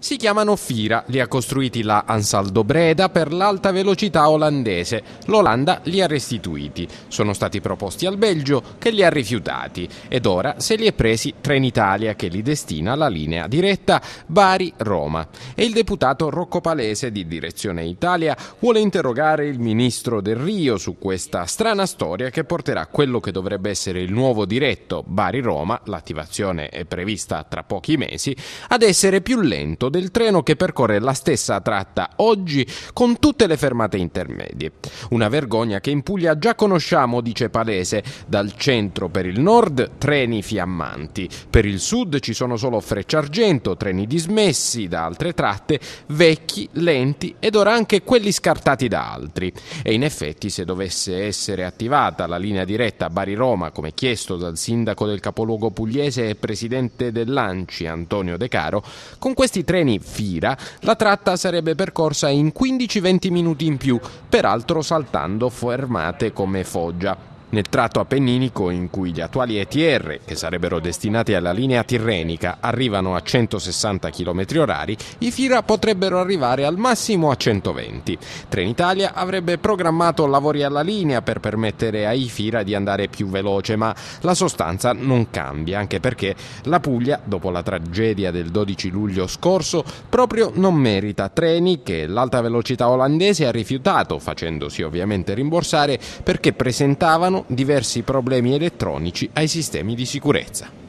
Si chiamano Fira, li ha costruiti la Ansaldo Breda per l'alta velocità olandese. L'Olanda li ha restituiti. Sono stati proposti al Belgio che li ha rifiutati ed ora se li è presi Trenitalia che li destina alla linea diretta Bari-Roma. E il deputato Rocco Palese di Direzione Italia vuole interrogare il ministro Del Rio su questa strana storia che porterà quello che dovrebbe essere il nuovo diretto Bari-Roma, l'attivazione è prevista tra pochi mesi, ad essere più lento punto del treno che percorre la stessa tratta oggi con tutte le fermate intermedie. Una vergogna che in Puglia già conosciamo, dice Palese, dal centro per il nord treni fiammanti, per il sud ci sono solo frecce argento, treni dismessi da altre tratte, vecchi, lenti ed ora anche quelli scartati da altri. E in effetti se dovesse essere attivata la linea diretta Bari-Roma come chiesto dal sindaco del capoluogo pugliese e presidente dell'ANCI Antonio De Caro, con questi treni treni Fira, la tratta sarebbe percorsa in 15-20 minuti in più, peraltro saltando fermate come Foggia. Nel tratto appenninico in cui gli attuali ETR, che sarebbero destinati alla linea tirrenica, arrivano a 160 km orari, i FIRA potrebbero arrivare al massimo a 120. Trenitalia avrebbe programmato lavori alla linea per permettere ai FIRA di andare più veloce, ma la sostanza non cambia, anche perché la Puglia, dopo la tragedia del 12 luglio scorso, proprio non merita treni che l'alta velocità olandese ha rifiutato, facendosi ovviamente rimborsare, perché presentavano diversi problemi elettronici ai sistemi di sicurezza.